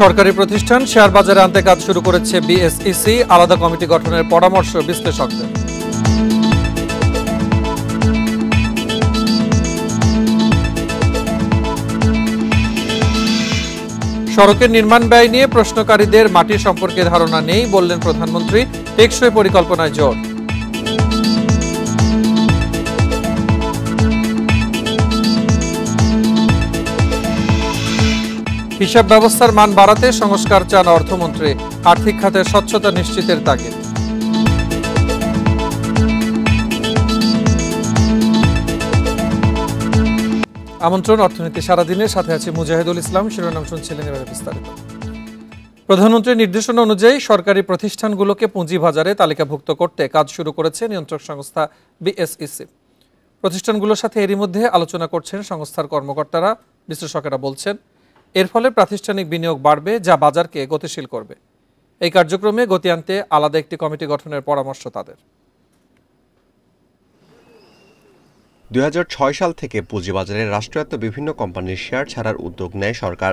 সরকারি প্রতিষ্ঠান শেয়ার বাজারে আনতে কাজ শুরু করেছে বিএসইসি আলাদা কমিটি গঠনের পরামর্শ বিশ্লেষকদের সড়কের নির্মাণ ব্যয় নিয়ে প্রশ্নকারীদের মাটি সম্পর্কে ধারণা নেই বললেন প্রধানমন্ত্রী টেকসই পরিকল্পনায় জোর হিসাব ব্যবস্থার মান বাড়াতে সংস্কার চান অর্থমন্ত্রী আর্থিক খাতে স্বচ্ছতা নিশ্চিতের তাগিদ আমন্ত্রণ অর্থনীতি সারাদিনের সাথে আছে মুজাহিদুল ইসলাম শিরোনাম শুনছিলেন এবারে বিস্তারিত প্রধানমন্ত্রীর নির্দেশনা অনুযায়ী সরকারি প্রতিষ্ঠানগুলোকে পুঁজি বাজারে তালিকাভুক্ত করতে কাজ শুরু করেছে নিয়ন্ত্রক সংস্থা বিএসইসি প্রতিষ্ঠানগুলোর সাথে এরই মধ্যে আলোচনা করছেন সংস্থার কর্মকর্তারা বিশ্লেষকেরা বলছেন এর ফলে প্রাতিষ্ঠানিক বিনিয়োগ বাড়বে যা বাজারকে গতিশীল করবে এই কার্যক্রমে গতি আনতে আলাদা একটি কমিটি গঠনের পরামর্শ তাদের দুই সাল থেকে পুঁজিবাজারে রাষ্ট্রায়ত্ত বিভিন্ন কোম্পানির শেয়ার ছাড়ার উদ্যোগ নেয় সরকার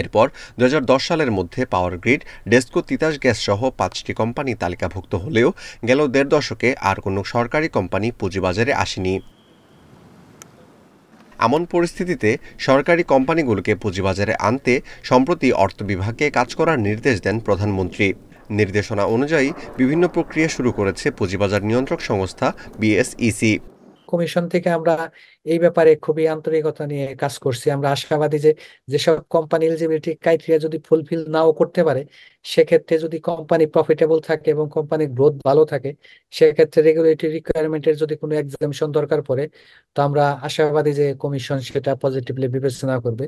এরপর দু সালের মধ্যে power grid DESCO Titas gas সহ পাঁচটি কোম্পানি তালিকাভুক্ত হলেও গেল দেড় দশকে আর কোনো সরকারি কোম্পানি পুঁজিবাজারে আসেনি এমন পরিস্থিতিতে সরকারি কোম্পানিগুলোকে পুঁজিবাজারে আনতে সম্প্রতি অর্থ বিভাগকে কাজ করার নির্দেশ দেন প্রধানমন্ত্রী নির্দেশনা অনুযায়ী বিভিন্ন প্রক্রিয়া শুরু করেছে পুঁজিবাজার নিয়ন্ত্রক সংস্থা বিএসইসি কমিশন থেকে আমরা এই ব্যাপারে খুবই আন্তরিকতা নিয়ে কাজ করছি আমরা আশাবাদী যে যেসব কোম্পানি এলিজিবিলিটি ক্রাইটেরিয়া যদি ফুলফিল নাও করতে পারে সেক্ষেত্রে যদি কোম্পানি প্রফিটেবল থাকে এবং কোম্পানি গ্রোথ ভালো থাকে সেক্ষেত্রে রেগুলেটরি রিকোয়ারমেন্টের যদি কোনো এক্সামশন দরকার পড়ে তো আমরা আশাবাদী যে কমিশন সেটা পজিটিভলি বিবেচনা করবে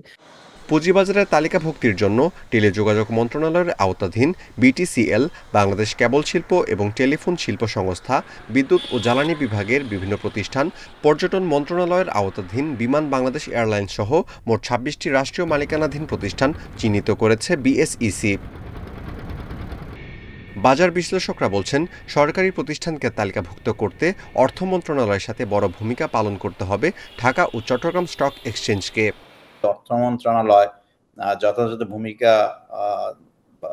পুঁজিবাজারের তালিকাভুক্তির জন্য টেলিযোগাযোগ মন্ত্রণালয়ের আওতাধীন বিটিসিএল বাংলাদেশ কেবল শিল্প এবং টেলিফোন শিল্প সংস্থা বিদ্যুৎ ও জ্বালানি বিভাগের বিভিন্ন প্রতিষ্ঠান পর্যটন মন্ত্রণালয়ের আওতাধীন বিমান বাংলাদেশ এয়ারলাইন্স সহ মোট ছাব্বিশটি রাষ্ট্রীয় মালিকানাধীন প্রতিষ্ঠান চিহ্নিত করেছে বিএসইসি বাজার বিশ্লেষকরা বলছেন সরকারি প্রতিষ্ঠানকে তালিকাভুক্ত করতে অর্থ মন্ত্রণালয়ের সাথে বড় ভূমিকা পালন করতে হবে ঢাকা ও চট্টগ্রাম স্টক এক্সচেঞ্জকে অর্থ মন্ত্রণালয় যথাযথ ভূমিকা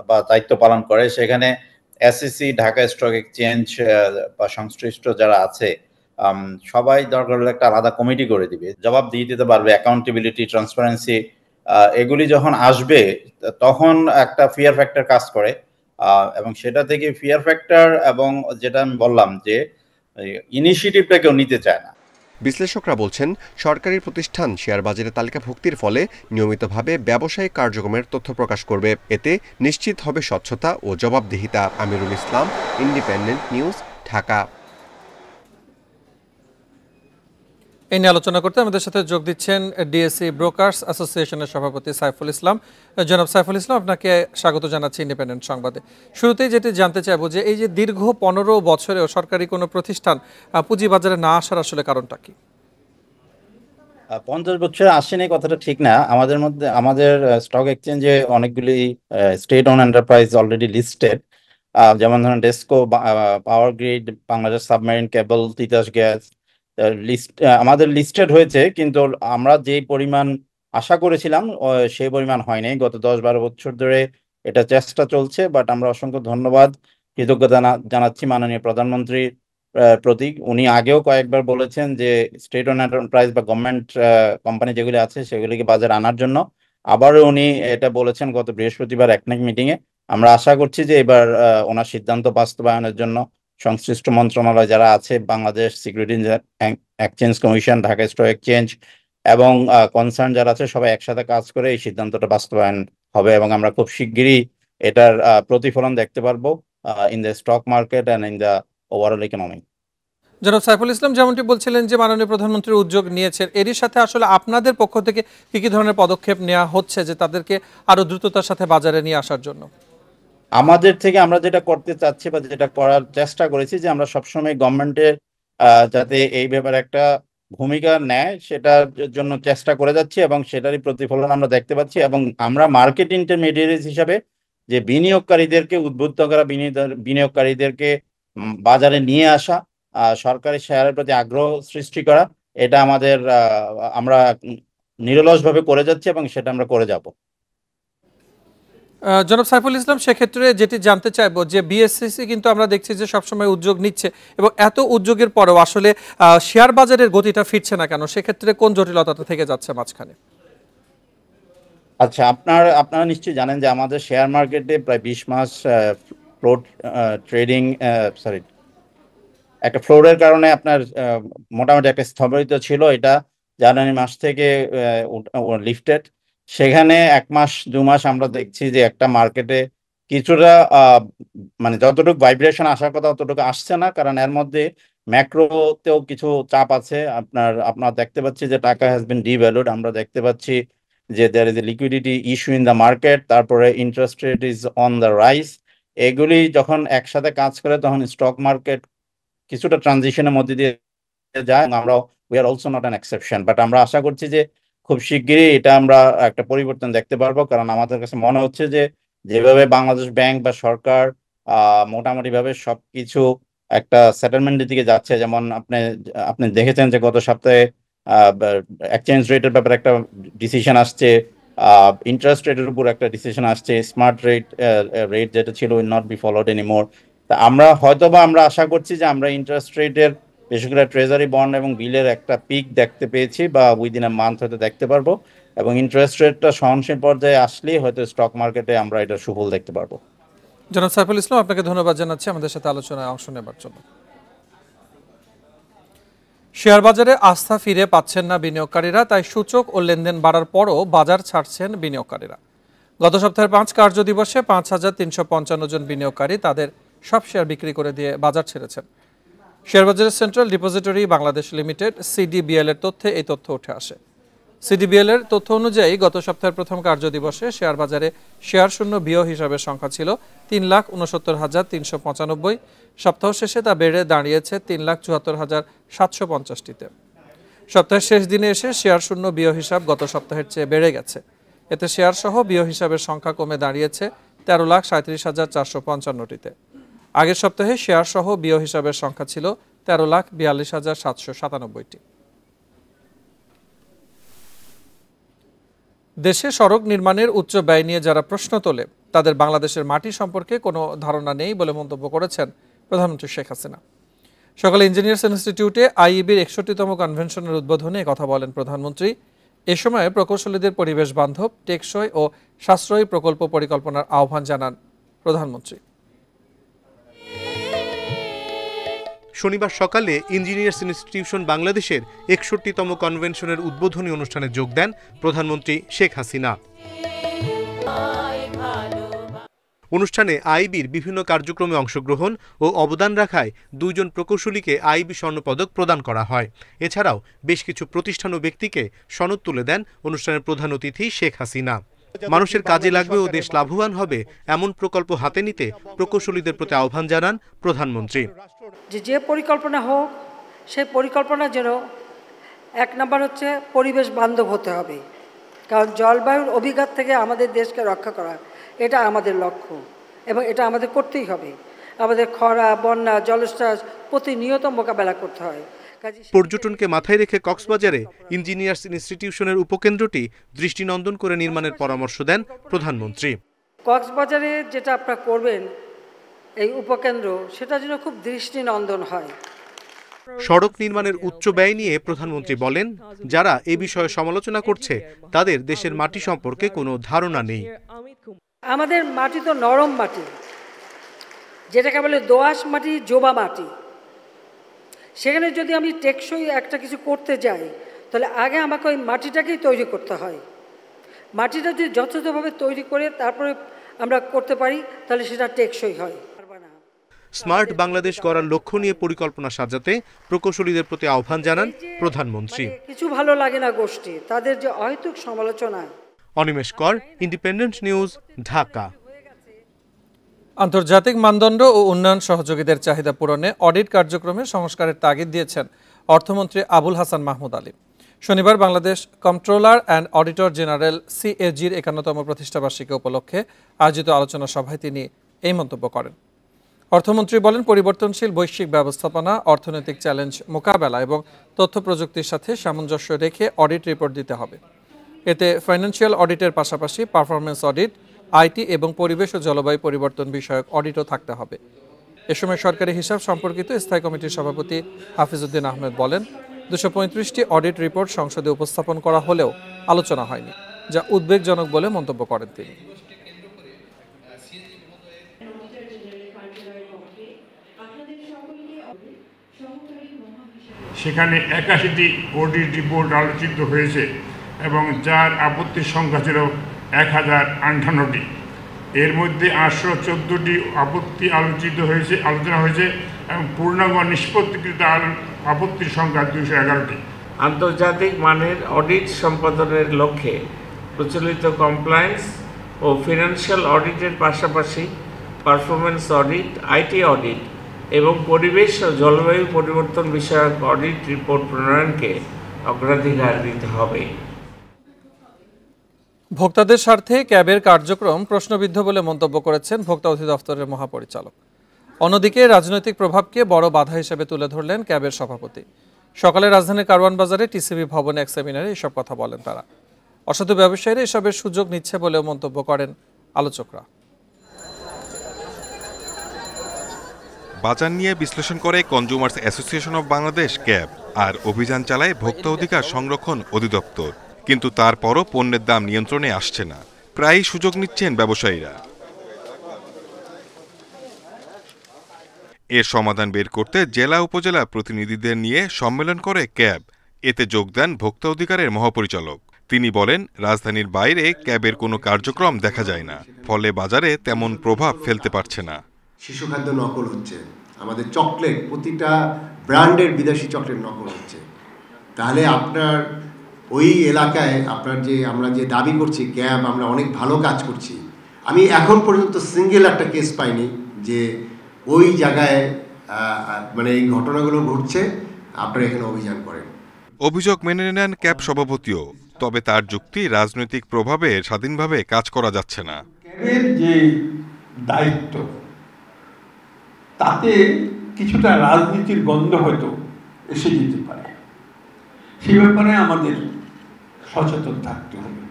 বা দায়িত্ব পালন করে সেখানে SSC e Dhaka stock exchange বা সংশ্লিষ্ট যারা আছে সবাই দরকার হলে একটা আলাদা কমিটি করে দিবে জবাব দিয়ে দিতে পারবে অ্যাকাউন্টেবিলিটি ট্রান্সপারেন্সি এগুলি যখন আসবে তখন একটা ফিয়ার ফ্যাক্টর কাজ করে এবং সেটা থেকে ফিয়ার ফ্যাক্টর এবং যেটা আমি বললাম যে ইনিশিয়েটিভটা কেউ নিতে চায় না বিশ্লেষকরা বলছেন সরকারি প্রতিষ্ঠান শেয়ার বাজারে তালিকাভুক্তির ফলে নিয়মিতভাবে ব্যবসায়িক কার্যক্রমের তথ্য প্রকাশ করবে এতে নিশ্চিত হবে স্বচ্ছতা ও জবাবদিহিতা আমিরুল ইসলাম ইন্ডিপেন্ডেন্ট নিউজ ঢাকা এই নিয়ে আলোচনা করতে আমাদের সাথে যোগ দিচ্ছেন ডিএসসি ব্রোকার্স অ্যাসোসিয়েশনের সভাপতি সাইফুল ইসলাম জনাব সাইফুল ইসলাম আপনাকে স্বাগত জানাচ্ছি ইন্ডিপেন্ডেন্ট সংবাদে শুরুতেই যেটি জানতে চাইব যে এই যে দীর্ঘ পনেরো বছরেও সরকারি কোনো প্রতিষ্ঠান পুঁজিবাজারে না আসার আসলে কারণটা কি পঞ্চাশ বছর আসেনি কথাটা ঠিক না আমাদের মধ্যে আমাদের স্টক এক্সচেঞ্জে অনেকগুলি state owned enterprise already listed যেমন ধরেন DESCO power grid Bangladesh submarine cable Titas gas list আমাদের লিস্টেড হয়েছে কিন্তু আমরা যে পরিমাণ আশা করেছিলাম সেই পরিমাণ হয়নি গত দশ বারো বছর ধরে এটা চেষ্টা চলছে বাট আমরা অসংখ্য ধন্যবাদ কৃতজ্ঞতা জানাচ্ছি মাননীয় প্রধানমন্ত্রীর প্রতি উনি আগেও কয়েকবার বলেছেন যে স্টেট অন এন্টারপ্রাইজ বা গভর্নমেন্ট কোম্পানি যেগুলি আছে সেগুলিকে বাজারে আনার জন্য আবারও উনি এটা বলেছেন গত বৃহস্পতিবার একনেক মিটিংয়ে আমরা আশা করছি যে এবার ওনার সিদ্ধান্ত বাস্তবায়নের জন্য সংশ্লিষ্ট মন্ত্রণালয় যারা আছে Bangladesh security exchange commission Dhaka stock exchange এবং কনসার্ন যারা আছে সবাই একসাথে কাজ করে এই সিদ্ধান্তটা বাস্তবায়ন হবে এবং আমরা খুব শিগগিরই এটার প্রতিফলন দেখতে পারবো in the stock market and in the overall economy জনাব সাইফুল ইসলাম যেমনটি বলছিলেন যে মাননীয় প্রধানমন্ত্রীর উদ্যোগ নিয়েছেন এরই সাথে আসলে আপনাদের পক্ষ থেকে কী কী ধরনের পদক্ষেপ নেওয়া হচ্ছে যে তাদেরকে আরও দ্রুততার সাথে বাজারে নিয়ে আসার জন্য আমাদের থেকে আমরা যেটা করতে চাচ্ছি বা যেটা করার চেষ্টা করেছি যে আমরা সবসময় গভর্নমেন্টের যাতে এই ব্যাপারে একটা ভূমিকা নেয় সেটার জন্য চেষ্টা করে যাচ্ছি এবং সেটারই প্রতিফলন আমরা দেখতে পাচ্ছি এবং আমরা মার্কেট ইন্টারমিডিয়েট হিসাবে যে বিনিয়োগকারীদেরকে উদ্বুদ্ধ করা বিনিয়োগকারীদেরকে বাজারে নিয়ে আসা সরকারি শেয়ারের প্রতি আগ্রহ সৃষ্টি করা এটা আমাদের আমরা নিরলসভাবে করে যাচ্ছি এবং সেটা আমরা করে যাব জনাব সাইফুল ইসলাম সেক্ষেত্রে যেটি জানতে চাইব যে বিএসসিসি কিন্তু আমরা দেখছি যে সবসময় উদ্যোগ নিচ্ছে এবং এত উদ্যোগের পরেও আসলে শেয়ার বাজারের গতিটা ফিরছে না কেন সেক্ষেত্রে কোন জটিলতাটা থেকে যাচ্ছে মাঝখানে আচ্ছা আপনার আপনারা নিশ্চয়ই জানেন যে আমাদের শেয়ার মার্কেটে প্রায় বিশ মাস ফ্লোট ট্রেডিং সরি একটা ফ্লোরের কারণে আপনার মোটামুটি একটা স্থবিত ছিল এটা জানুয়ারি মাস থেকে লিফটেড সেখানে এক মাস দু মাস আমরা দেখছি যে একটা মার্কেটে কিছুটা মানে যতটুকু ভাইব্রেশন আসার কথা ততটুকু আসছে না কারণ এর মধ্যে ম্যাক্রোতেও কিছু চাপ আছে আপনার আপনার দেখতে পাচ্ছি যে টাকা হ্যাজ বিন ডিভ্যালুড আমরা দেখতে পাচ্ছি যে there is a liquidity issue in the market তারপরে interest rate is on the rise এগুলি যখন একসাথে কাজ করে তখন স্টক মার্কেট কিছুটা ট্রানজিশনের মধ্যে দিয়ে যায় আমরা we are also not an exception but আমরা আশা করছি যে খুব শিগগিরই এটা আমরা একটা পরিবর্তন দেখতে পারবো কারণ আমাদের কাছে মনে হচ্ছে যে যেভাবে বাংলাদেশ ব্যাংক বা সরকার মোটামুটি ভাবে সবকিছু একটা সেটেলমেন্টের দিকে যাচ্ছে যেমন আপনি আপনি দেখেছেন যে গত সপ্তাহে এক্সচেঞ্জ রেটের ব্যাপারে একটা ডিসিশন আসছে ইন্টারেস্ট রেটের উপর একটা ডিসিশন আসছে স্মার্ট রেট রেট যেটা ছিল will not be followed any more তা আমরা হয়তো বা আমরা আশা করছি যে আমরা ইন্টারেস্ট রেটের বিশেষ করে ট্রেজারি বন্ড এবং বিলের একটা পিক দেখতে পেয়েছি বা উইদিন এ মান্থ হয়তো দেখতে পারবো এবং ইন্টারেস্ট রেটটা সহনশীল পর্যায়ে আসলেই হয়তো স্টক মার্কেটে আমরা এটা সুফল দেখতে পারবো জনাব সাইফুল ইসলাম আপনাকে ধন্যবাদ জানাচ্ছি আমাদের সাথে আলোচনায় অংশ নেবার জন্য শেয়ার বাজারে আস্থা ফিরে পাচ্ছেন না বিনিয়োগকারীরা তাই সূচক ও লেনদেন বাড়ার পরও বাজার ছাড়ছেন বিনিয়োগকারীরা গত সপ্তাহের পাঁচ কার্য দিবসে পাঁচ হাজার তিনশো পঞ্চান্ন জন বিনিয়োগকারী তাদের সব শেয়ার বিক্রি করে দিয়ে বাজার ছেড়েছেন শেয়ারবাজারের central depository Bangladesh limited CDBL এর তথ্যে এই তথ্য উঠে আসে সিডিবিএল এর তথ্য অনুযায়ী গত সপ্তাহের প্রথম কার্য শেয়ারবাজারে শেয়ার শূন্য বিও হিসাবের সংখ্যা ছিল তিন লাখ উনসত্তর হাজার তিনশো পঁচানব্বই সপ্তাহ শেষে তা বেড়ে দাঁড়িয়েছে তিন লাখ চুয়াত্তর হাজার সাতশো পঞ্চাশটিতে সপ্তাহের শেষ দিনে এসে শেয়ার শূন্য বিও হিসাব গত সপ্তাহের চেয়ে বেড়ে গেছে এতে শেয়ারসহ বিয় হিসাবের সংখ্যা কমে দাঁড়িয়েছে তেরো লাখ সাঁত্রিশ হাজার চারশো পঞ্চান্নটিতে আগের সপ্তাহে শেয়ার সহ বিয় হিসাবের সংখ্যা ছিল তেরো লাখ বিয়াল্লিশ হাজার সাতশো সাতানব্বইটি দেশে সড়ক নির্মাণের উচ্চ ব্যয় নিয়ে যারা প্রশ্ন তোলে তাদের বাংলাদেশের মাটি সম্পর্কে কোনো ধারণা নেই বলে মন্তব্য করেছেন প্রধানমন্ত্রী শেখ হাসিনা সকালে ইঞ্জিনিয়ার্স ইনস্টিটিউটে আইইবির একষট্টিতম কনভেনশনের উদ্বোধনে কথা বলেন প্রধানমন্ত্রী এ সময় প্রকৌশলীদের পরিবেশ বান্ধব টেকসই ও সাশ্রয়ী প্রকল্প পরিকল্পনার আহ্বান জানান প্রধানমন্ত্রী শনিবার সকালে ইঞ্জিনিয়ার্স ইনস্টিটিউশন বাংলাদেশের একষট্টিতম কনভেনশনের উদ্বোধনী অনুষ্ঠানে যোগ দেন প্রধানমন্ত্রী শেখ হাসিনা অনুষ্ঠানে আইবির বিভিন্ন কার্যক্রমে অংশগ্রহণ ও অবদান রাখায় দুইজন প্রকৌশলীকে আইবি স্বর্ণপদক প্রদান করা হয় এছাড়াও বেশ কিছু প্রতিষ্ঠান ও ব্যক্তিকে সনদ তুলে দেন অনুষ্ঠানের প্রধান অতিথি শেখ হাসিনা মানুষের কাজে লাগবে ও দেশ লাভবান হবে এমন প্রকল্প হাতে নিতে প্রকৌশলীদের প্রতি আহ্বান জানান প্রধানমন্ত্রী যে যে পরিকল্পনা হোক সেই পরিকল্পনা যেন এক নম্বর হচ্ছে পরিবেশ বান্ধব হতে হবে কারণ জলবায়ুর অভিঘাত থেকে আমাদের দেশকে রক্ষা করা এটা আমাদের লক্ষ্য এবং এটা আমাদের করতেই হবে আমাদের খরা বন্যা জলস্রাস প্রতিনিয়ত মোকাবেলা করতে হয় পর্যটনকে মাথায় রেখে কক্সবাজারে ইঞ্জিনিয়ার্স ইনস্টিটিউশনের উপকেন্দ্রটি দৃষ্টিনন্দন করে নির্মাণের পরামর্শ দেন প্রধানমন্ত্রী কক্সবাজারে যেটা আপনারা করবেন এই উপকেন্দ্র সেটা যেন খুব দৃষ্টিনন্দন হয় সড়ক নির্মাণের উচ্চ ব্যয় নিয়ে প্রধানমন্ত্রী বলেন যারা এ বিষয়ে সমালোচনা করছে তাদের দেশের মাটি সম্পর্কে কোনো ধারণা নেই আমাদের মাটি তো নরম মাটি যেটাকে বলে দোয়াশ মাটি জোবা মাটি সেখানে যদি আমি টেকসই একটা কিছু করতে যাই তাহলে আগে আমাকে ওই মাটিটাকেই তৈরি করতে হয় মাটিটা যদি যথাযথভাবে তৈরি করে তারপরে আমরা করতে পারি তাহলে সেটা টেকসই হয় স্মার্ট বাংলাদেশ করার লক্ষ্য নিয়ে পরিকল্পনা সাজাতে প্রকৌশলীদের প্রতি আহ্বান জানান প্রধানমন্ত্রী মানে কিছু ভালো লাগে না গোষ্ঠী তাদের যে অহেতুক সমালোচনা অনিমেষ কর ইন্ডিপেন্ডেন্ট নিউজ ঢাকা আন্তর্জাতিক মানদণ্ড ও উন্নয়ন সহযোগীদের চাহিদা পূরণে অডিট কার্যক্রমে সংস্কারের তাগিদ দিয়েছেন অর্থমন্ত্রী আবুল হাসান মাহমুদ আলী শনিবার Bangladesh controller and auditor general সিএজির একান্নতম প্রতিষ্ঠাবার্ষিকী উপলক্ষে আয়োজিত আলোচনা সভায় তিনি এই মন্তব্য করেন অর্থমন্ত্রী বলেন পরিবর্তনশীল বৈশ্বিক ব্যবস্থাপনা অর্থনৈতিক চ্যালেঞ্জ মোকাবেলা এবং তথ্য প্রযুক্তির সাথে সামঞ্জস্য রেখে অডিট রিপোর্ট দিতে হবে এতে ফাইন্যান্সিয়াল অডিটের পাশাপাশি পারফরমেন্স অডিট আইটি এবং পরিবেশ ও জলবায়ু পরিবর্তন বিষয়ক অডিটও থাকতে হবে এ সময় সরকারি হিসাব সম্পর্কিত স্থায়ী কমিটির সভাপতি হাফিজউদ্দিন আহমেদ বলেন দুশো পঁয়ত্রিশটি অডিট রিপোর্ট সংসদে উপস্থাপন করা হলেও আলোচনা হয়নি যা উদ্বেগজনক বলে মন্তব্য করেন তিনি সেখানে একাশিটি অডিট রিপোর্ট আলোচিত হয়েছে এবং যার আপত্তির সংখ্যা ছিল এক হাজার আটান্নটি এর মধ্যে আটশো চোদ্দোটি আপত্তি আলোচিত হয়েছে আলোচনা হয়েছে এবং পূর্ণাঙ্গ নিষ্পত্তিকৃত আপত্তির সংখ্যা দুশো এগারোটি আন্তর্জাতিক মানের অডিট সম্পাদনের লক্ষ্যে প্রচলিত কমপ্লায়েন্স ও ফিনান্সিয়াল অডিটের পাশাপাশি পারফরমেন্স অডিট আইটি অডিট এবং পরিবেশ ও জলবায়ু পরিবর্তন বিষয়ক অডিট রিপোর্ট প্রণয়নকে অগ্রাধিকার দিতে হবে ভোক্তাদের স্বার্থে ক্যাবের কার্যক্রম প্রশ্নবিদ্ধ বলে মন্তব্য করেছেন ভোক্তা অধিদপ্তরের মহাপরিচালক অন্যদিকে রাজনৈতিক প্রভাবকে বড় বাধা হিসেবে তুলে ধরলেন ক্যাবের সভাপতি সকালে রাজধানীর কারওয়ান বাজারে টিসিবি ভবনে এক সেমিনারে এসব কথা বলেন তারা অসাধু ব্যবসায়ীরা এসবের সুযোগ নিচ্ছে বলেও মন্তব্য করেন আলোচকরা বাজার নিয়ে বিশ্লেষণ করে consumers association of Bangladesh CAB আর অভিযান চালায় ভোক্তা অধিকার সংরক্ষণ অধিদপ্তর কিন্তু তারপরও পণ্যের দাম নিয়ন্ত্রণে আসছে না প্রায়ই সুযোগ নিচ্ছেন ব্যবসায়ীরা এর সমাধান বের করতে জেলা উপজেলা প্রতিনিধিদের নিয়ে সম্মেলন করে ক্যাব এতে যোগ দেন ভোক্তা অধিকারের মহাপরিচালক তিনি বলেন রাজধানীর বাইরে ক্যাবের কোনো কার্যক্রম দেখা যায় না ফলে বাজারে তেমন প্রভাব ফেলতে পারছে না শিশু খাদ্য নকল হচ্ছে আমাদের চকলেট প্রতিটা ব্র্যান্ডের বিদেশি চকলেট নকল হচ্ছে তাহলে আপনার ওই এলাকায় আপনার যে আমরা যে দাবি করছি ক্যাব আমরা অনেক ভালো কাজ করছি আমি এখন পর্যন্ত সিঙ্গেল একটা কেস পাইনি যে ওই জায়গায় মানে এই ঘটনাগুলো ঘটছে আপনারা এখানে অভিযান করেন অভিযোগ মেনে নেন ক্যাব সভাপতিও তবে তার যুক্তি রাজনৈতিক প্রভাবে স্বাধীনভাবে কাজ করা যাচ্ছে না ক্যাবের যে দায়িত্ব তাতে কিছুটা রাজনীতির গন্ধ হয়তো এসে যেতে পারে সেই ব্যাপারে আমাদের সচেতন থাকতে হবে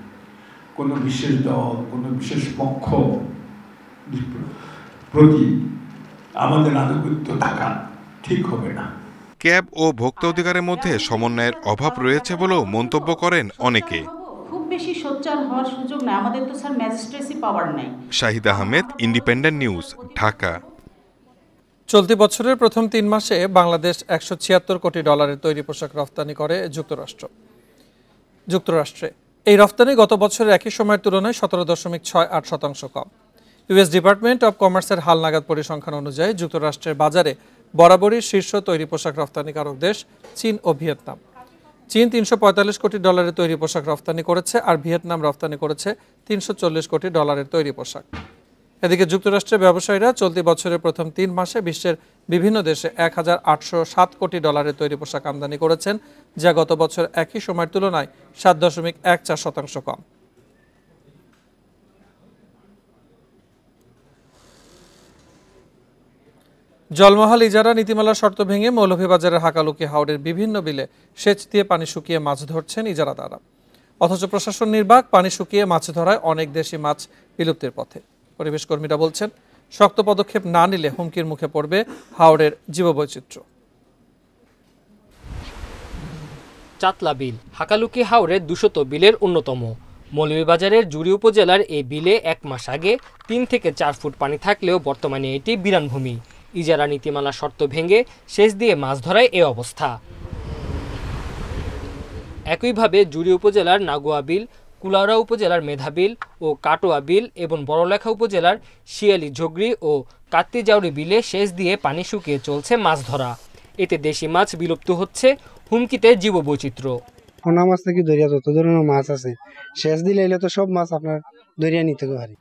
কোনো বিশেষ দল কোনো বিশেষ পক্ষ প্রতি আমাদের আনুগত্য থাকা ঠিক হবে না ক্যাব ও ভোক্তা অধিকারের মধ্যে সমন্বয়ের অভাব রয়েছে বলেও মন্তব্য করেন অনেকে খুব বেশি সোচ্চার হওয়ার সুযোগ নাই আমাদের তো স্যার ম্যাজিস্ট্রেসি পাওয়ার নাই শাহিদ আহমেদ ইন্ডিপেন্ডেন্ট নিউজ ঢাকা চলতি বছরের প্রথম তিন মাসে বাংলাদেশ একশো কোটি ডলারের তৈরি পোশাক রফতানি করে যুক্তরাষ্ট্র যুক্তরাষ্ট্রে এই রফতানি গত বছরের একই সময়ের তুলনায় সতেরো দশমিক ছয় আট শতাংশ কম ইউএস ডিপার্টমেন্ট অব কমার্সের হাল নাগাদ পরিসংখ্যান অনুযায়ী যুক্তরাষ্ট্রের বাজারে বরাবরই শীর্ষ তৈরি পোশাক রফতানিকারক দেশ চীন ও ভিয়েতনাম চীন তিনশো কোটি ডলারের তৈরি পোশাক রফতানি করেছে আর ভিয়েতনাম রফতানি করেছে তিনশো কোটি ডলারের তৈরি পোশাক এদিকে যুক্তরাষ্ট্রের ব্যবসায়ীরা চলতি বছরের প্রথম তিন মাসে বিশ্বের বিভিন্ন দেশে এক হাজার আটশো সাত কোটি ডলারের তৈরি পোশাক আমদানি করেছেন যা গত বছর একই সময়ের তুলনায় সাত দশমিক এক চার শতাংশ কম জলমহাল ইজারা নীতিমালা শর্ত ভেঙে মৌলভীবাজারের হাকালুকি হাওড়ের বিভিন্ন বিলে সেচ দিয়ে পানি শুকিয়ে মাছ ধরছেন তারা অথচ প্রশাসন নির্বাক পানি শুকিয়ে মাছ ধরায় অনেক দেশি মাছ বিলুপ্তির পথে পরিবেশকর্মীরা বলছেন শক্ত পদক্ষেপ না নিলে হুমকির মুখে পড়বে হাওড়ের জীববৈচিত্র্য চাতলা বিল হাকালুকি হাওড়ের দুশত বিলের অন্যতম মৌলভীবাজারের জুড়ি উপজেলার এই বিলে এক মাস আগে তিন থেকে চার ফুট পানি থাকলেও বর্তমানে এটি বিরানভূমি ইজারা নীতিমালা শর্ত ভেঙে শেষ দিয়ে মাছ ধরায় এ অবস্থা একইভাবে জুড়ি উপজেলার নাগুয়া বিল কুলাউড়া উপজেলার মেধাবিল ও কাটোয়া বিল এবং বড়লেখা উপজেলার শিয়ালি ঝগড়ি ও কাত্তিজাউরি বিলে সেচ দিয়ে পানি শুকিয়ে চলছে মাছ ধরা এতে দেশি মাছ বিলুপ্ত হচ্ছে হুমকিতে জীববৈচিত্র্য পোনা মাছ থেকে দরিয়া যত ধরনের মাছ আছে সেচ দিলে এলে তো সব মাছ আপনার দরিয়া নিতে পারে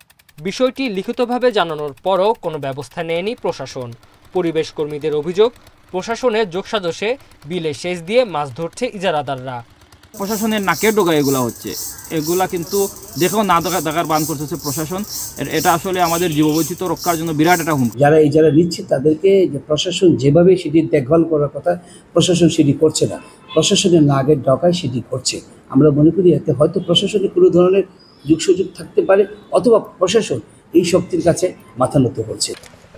বিষয়টি লিখিতভাবে জানানোর পরও কোনো ব্যবস্থা নেয়নি প্রশাসন পরিবেশ কর্মীদের অভিযোগ প্রশাসনের যোগসাজশে বিলে সেচ দিয়ে মাছ ধরছে ইজারাদাররা প্রশাসনের নাকের ডোগা এগুলা হচ্ছে এগুলা কিন্তু দেখো না দেখা দেখার বান করতেছে প্রশাসন এটা আসলে আমাদের জীববৈচিত্র রক্ষার জন্য বিরাট একটা হুমকি যারা এই যারা নিচ্ছে তাদেরকে যে প্রশাসন যেভাবে সেটি দেখভাল করার কথা প্রশাসন সেটি করছে না প্রশাসনের নাগের ডকায় সেটি করছে আমরা মনে করি এতে হয়তো প্রশাসনে কোনো ধরনের যুগ সুযোগ থাকতে পারে অথবা প্রশাসন এই শক্তির কাছে মাথা নত করছে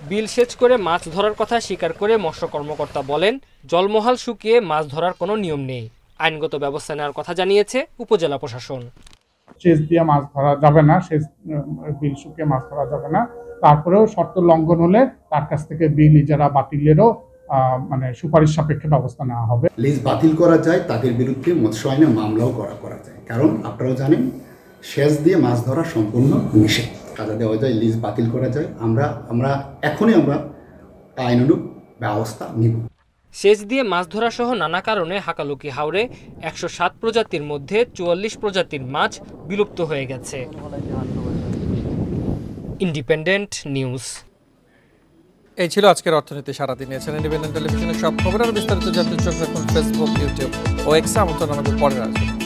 বিল সেচ করে মাছ ধরার কথা স্বীকার করে মৎস্য কর্মকর্তা বলেন জলমহাল শুকিয়ে মাছ ধরার কোনো নিয়ম নেই আইনগত ব্যবস্থা নেওয়ার কথা জানিয়েছে উপজেলা প্রশাসন সেচ দিয়ে মাছ ধরা যাবে না সেচ বিল শুকিয়ে মাছ ধরা যাবে না তারপরেও শর্ত লঙ্ঘন হলে তার কাছ থেকে বিল ইজারা বাতিলেরও মানে সুপারিশ সাপেক্ষে ব্যবস্থা নেওয়া হবে লিজ বাতিল করা যায় তাদের বিরুদ্ধে মৎস্য আইনে মামলাও করা করা যায় কারণ আপনারাও জানেন সেচ দিয়ে মাছ ধরা সম্পূর্ণ নিষেধ কাজা দেওয়া যায় লিজ বাতিল করা যায় আমরা আমরা এখনই আমরা আইনানুগ ব্যবস্থা নিব সেচ দিয়ে মাছ ধরাসহ নানা কারণে হাকালুকি হাওড়ে একশো সাত প্রজাতির মধ্যে চুয়াল্লিশ প্রজাতির মাছ বিলুপ্ত হয়ে গেছে ইন্ডিপেন্ডেন্ট নিউজ এই ছিল আজকের অর্থনীতি সারাদিন এছাড়া ইন্ডিপেন্ডেন্ট টেলিভিশনের সব খবর আর বিস্তারিত জানতে চোখ রাখুন ফেসবুক ইউটিউব ও এক্সা আমন্ত্রণ আমাদের পরে আসবে